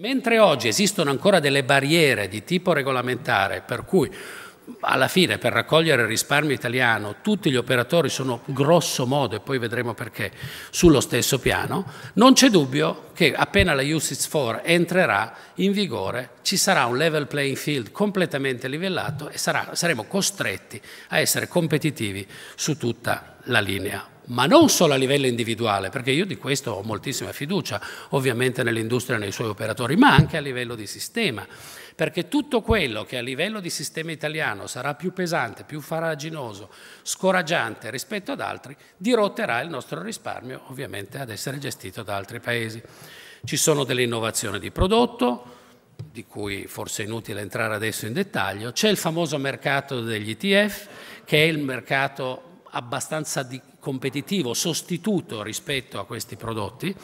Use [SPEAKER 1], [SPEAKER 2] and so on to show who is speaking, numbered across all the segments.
[SPEAKER 1] Mentre oggi esistono ancora delle barriere di tipo regolamentare per cui alla fine per raccogliere il risparmio italiano tutti gli operatori sono grosso modo, e poi vedremo perché, sullo stesso piano, non c'è dubbio che appena la USIS 4 entrerà in vigore ci sarà un level playing field completamente livellato e sarà, saremo costretti a essere competitivi su tutta la linea ma non solo a livello individuale, perché io di questo ho moltissima fiducia, ovviamente nell'industria e nei suoi operatori, ma anche a livello di sistema, perché tutto quello che a livello di sistema italiano sarà più pesante, più faraginoso, scoraggiante rispetto ad altri, dirotterà il nostro risparmio ovviamente ad essere gestito da altri paesi. Ci sono delle innovazioni di prodotto, di cui forse è inutile entrare adesso in dettaglio, c'è il famoso mercato degli ETF, che è il mercato abbastanza competitivo, sostituto rispetto a questi prodotti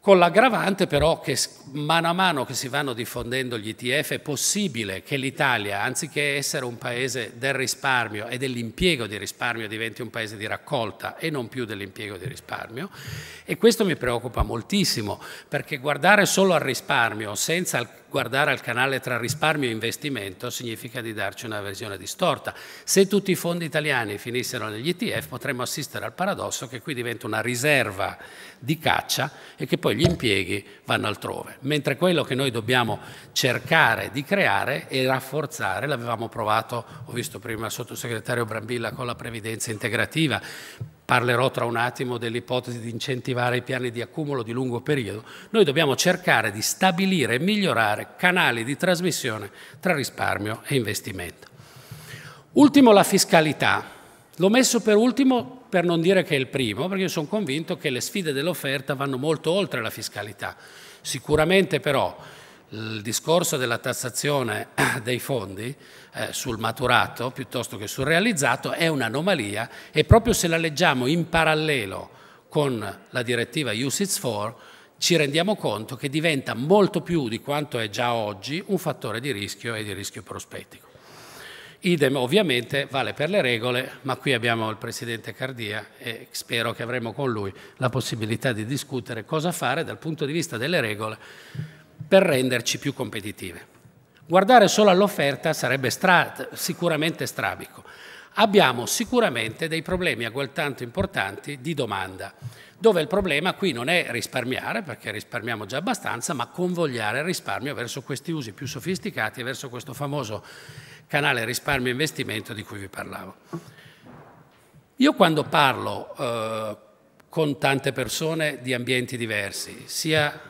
[SPEAKER 1] con l'aggravante però che mano a mano che si vanno diffondendo gli ETF è possibile che l'Italia, anziché essere un paese del risparmio e dell'impiego di risparmio, diventi un paese di raccolta e non più dell'impiego di risparmio. E questo mi preoccupa moltissimo, perché guardare solo al risparmio senza guardare al canale tra risparmio e investimento significa di darci una versione distorta. Se tutti i fondi italiani finissero negli ETF potremmo assistere al paradosso che qui diventa una riserva di caccia e che poi poi gli impieghi vanno altrove, mentre quello che noi dobbiamo cercare di creare e rafforzare, l'avevamo provato, ho visto prima il sottosegretario Brambilla con la previdenza integrativa, parlerò tra un attimo dell'ipotesi di incentivare i piani di accumulo di lungo periodo, noi dobbiamo cercare di stabilire e migliorare canali di trasmissione tra risparmio e investimento. Ultimo la fiscalità. L'ho messo per ultimo per non dire che è il primo, perché io sono convinto che le sfide dell'offerta vanno molto oltre la fiscalità. Sicuramente però il discorso della tassazione dei fondi eh, sul maturato piuttosto che sul realizzato è un'anomalia e proprio se la leggiamo in parallelo con la direttiva USITS 4 ci rendiamo conto che diventa molto più di quanto è già oggi un fattore di rischio e di rischio prospettico. Idem ovviamente vale per le regole, ma qui abbiamo il Presidente Cardia e spero che avremo con lui la possibilità di discutere cosa fare dal punto di vista delle regole per renderci più competitive. Guardare solo all'offerta sarebbe stra sicuramente strabico. Abbiamo sicuramente dei problemi aggualtanto importanti di domanda, dove il problema qui non è risparmiare, perché risparmiamo già abbastanza, ma convogliare il risparmio verso questi usi più sofisticati verso questo famoso canale risparmio investimento di cui vi parlavo. Io quando parlo eh, con tante persone di ambienti diversi, sia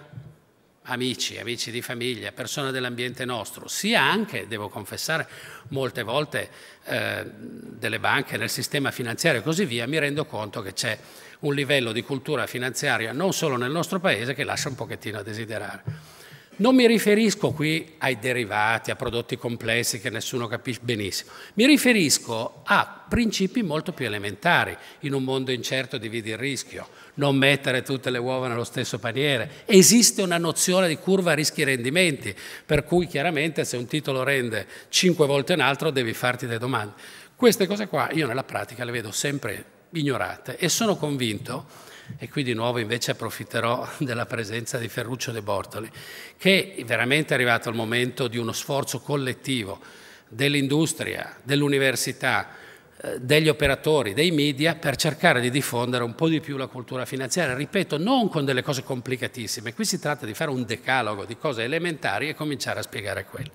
[SPEAKER 1] amici, amici di famiglia, persone dell'ambiente nostro, sia anche, devo confessare, molte volte eh, delle banche nel sistema finanziario e così via, mi rendo conto che c'è un livello di cultura finanziaria non solo nel nostro paese che lascia un pochettino a desiderare. Non mi riferisco qui ai derivati, a prodotti complessi che nessuno capisce benissimo, mi riferisco a principi molto più elementari. In un mondo incerto dividi il rischio, non mettere tutte le uova nello stesso paniere. Esiste una nozione di curva rischi-rendimenti, per cui chiaramente se un titolo rende cinque volte un altro devi farti delle domande. Queste cose qua io nella pratica le vedo sempre ignorate e sono convinto e qui di nuovo invece approfitterò della presenza di Ferruccio De Bortoli, che è veramente arrivato il momento di uno sforzo collettivo dell'industria, dell'università, eh, degli operatori, dei media per cercare di diffondere un po' di più la cultura finanziaria, ripeto, non con delle cose complicatissime, qui si tratta di fare un decalogo di cose elementari e cominciare a spiegare quelle.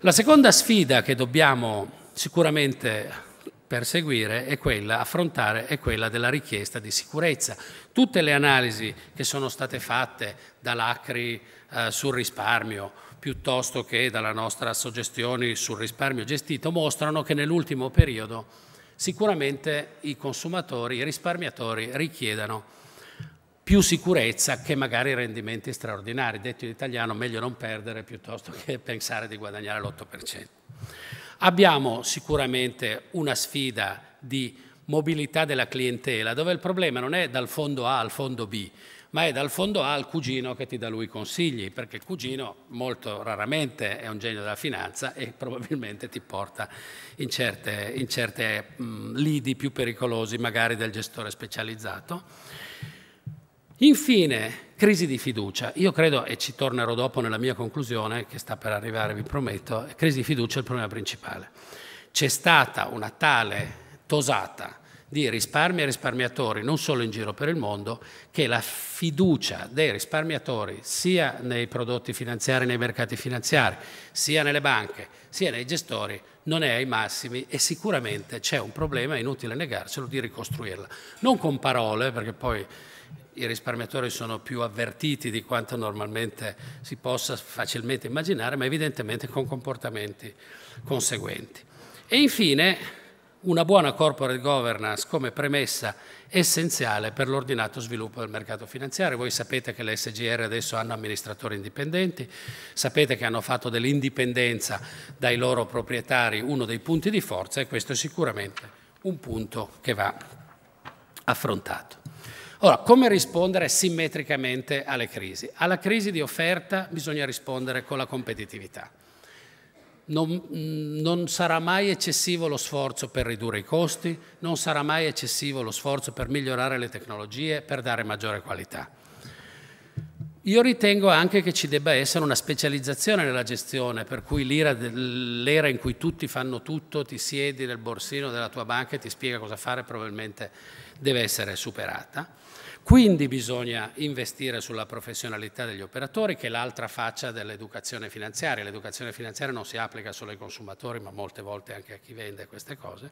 [SPEAKER 1] La seconda sfida che dobbiamo sicuramente perseguire è quella, affrontare è quella della richiesta di sicurezza. Tutte le analisi che sono state fatte dall'ACRI eh, sul risparmio piuttosto che dalla nostra suggestione sul risparmio gestito mostrano che nell'ultimo periodo sicuramente i consumatori, i risparmiatori richiedano più sicurezza che magari rendimenti straordinari. Detto in italiano, meglio non perdere piuttosto che pensare di guadagnare l'8%. Abbiamo sicuramente una sfida di mobilità della clientela, dove il problema non è dal fondo A al fondo B, ma è dal fondo A al cugino che ti dà lui consigli, perché il cugino molto raramente è un genio della finanza e probabilmente ti porta in certe, in certe mh, lidi più pericolosi, magari del gestore specializzato. Infine, crisi di fiducia. Io credo, e ci tornerò dopo nella mia conclusione, che sta per arrivare, vi prometto, crisi di fiducia è il problema principale. C'è stata una tale tosata di risparmi e risparmiatori, non solo in giro per il mondo, che la fiducia dei risparmiatori sia nei prodotti finanziari, nei mercati finanziari, sia nelle banche, sia nei gestori, non è ai massimi e sicuramente c'è un problema, è inutile negarselo, di ricostruirla. Non con parole, perché poi i risparmiatori sono più avvertiti di quanto normalmente si possa facilmente immaginare, ma evidentemente con comportamenti conseguenti. E infine una buona corporate governance come premessa essenziale per l'ordinato sviluppo del mercato finanziario. Voi sapete che le SGR adesso hanno amministratori indipendenti, sapete che hanno fatto dell'indipendenza dai loro proprietari uno dei punti di forza e questo è sicuramente un punto che va affrontato. Ora, come rispondere simmetricamente alle crisi? Alla crisi di offerta bisogna rispondere con la competitività. Non, non, sarà mai eccessivo lo sforzo per ridurre i costi, non sarà mai eccessivo lo sforzo per migliorare le tecnologie, per dare maggiore qualità. Io ritengo anche che ci debba essere una specializzazione nella gestione, per cui l'era in cui tutti fanno tutto, ti siedi nel borsino della tua banca e ti spiega cosa fare, probabilmente deve essere superata. Quindi bisogna investire sulla professionalità degli operatori, che è l'altra faccia dell'educazione finanziaria. L'educazione finanziaria non si applica solo ai consumatori, ma molte volte anche a chi vende queste cose.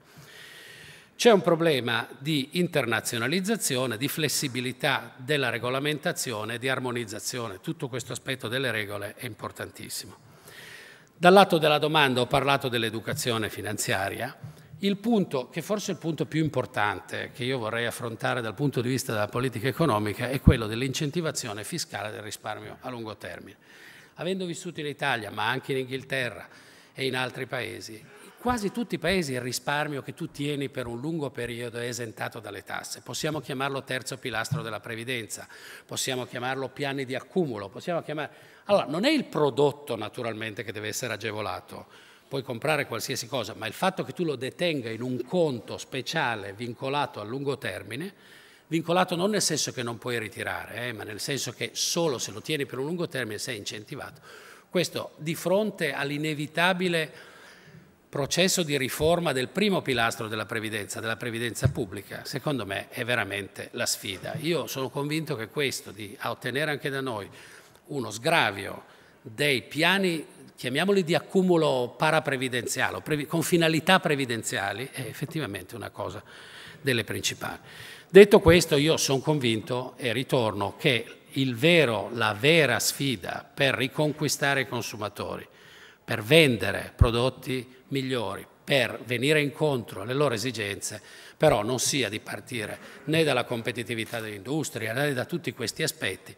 [SPEAKER 1] C'è un problema di internazionalizzazione, di flessibilità della regolamentazione, di armonizzazione. Tutto questo aspetto delle regole è importantissimo. Dal lato della domanda ho parlato dell'educazione finanziaria. Il punto, che forse è il punto più importante che io vorrei affrontare dal punto di vista della politica economica, è quello dell'incentivazione fiscale del risparmio a lungo termine. Avendo vissuto in Italia, ma anche in Inghilterra e in altri paesi, quasi tutti i paesi il risparmio che tu tieni per un lungo periodo è esentato dalle tasse. Possiamo chiamarlo terzo pilastro della previdenza, possiamo chiamarlo piani di accumulo, possiamo chiamare... Allora, non è il prodotto naturalmente che deve essere agevolato, puoi comprare qualsiasi cosa, ma il fatto che tu lo detenga in un conto speciale vincolato a lungo termine, vincolato non nel senso che non puoi ritirare, eh, ma nel senso che solo se lo tieni per un lungo termine sei incentivato. Questo di fronte all'inevitabile processo di riforma del primo pilastro della previdenza, della previdenza pubblica, secondo me è veramente la sfida. Io sono convinto che questo di ottenere anche da noi uno sgravio dei piani chiamiamoli di accumulo paraprevidenziale, previ, con finalità previdenziali, è effettivamente una cosa delle principali. Detto questo, io sono convinto e ritorno che vero, la vera sfida per riconquistare i consumatori, per vendere prodotti migliori, per venire incontro alle loro esigenze, però non sia di partire né dalla competitività dell'industria né da tutti questi aspetti,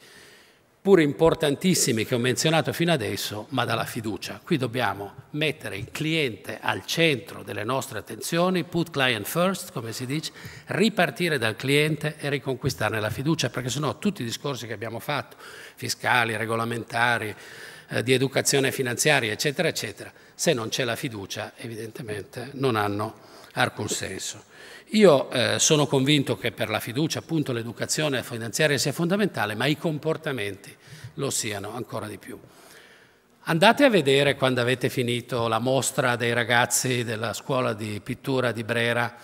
[SPEAKER 1] pure importantissimi che ho menzionato fino adesso, ma dalla fiducia. Qui dobbiamo mettere il cliente al centro delle nostre attenzioni, put client first, come si dice, ripartire dal cliente e riconquistarne la fiducia, perché sennò tutti i discorsi che abbiamo fatto, fiscali, regolamentari, eh, di educazione finanziaria, eccetera, eccetera, se non c'è la fiducia, evidentemente non hanno alcun senso. Io eh, sono convinto che per la fiducia appunto l'educazione finanziaria sia fondamentale, ma i comportamenti lo siano ancora di più. Andate a vedere quando avete finito la mostra dei ragazzi della scuola di pittura di Brera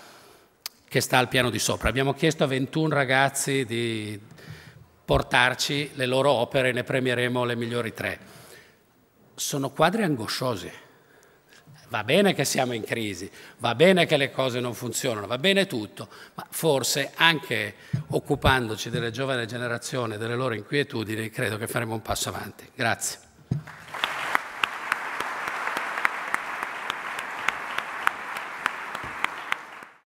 [SPEAKER 1] che sta al piano di sopra. Abbiamo chiesto a 21 ragazzi di portarci le loro opere, e ne premieremo le migliori tre. Sono quadri angosciosi Va bene che siamo in crisi, va bene che le cose non funzionano, va bene tutto, ma forse anche occupandoci delle giovani generazioni e delle loro inquietudini credo che faremo un passo avanti. Grazie.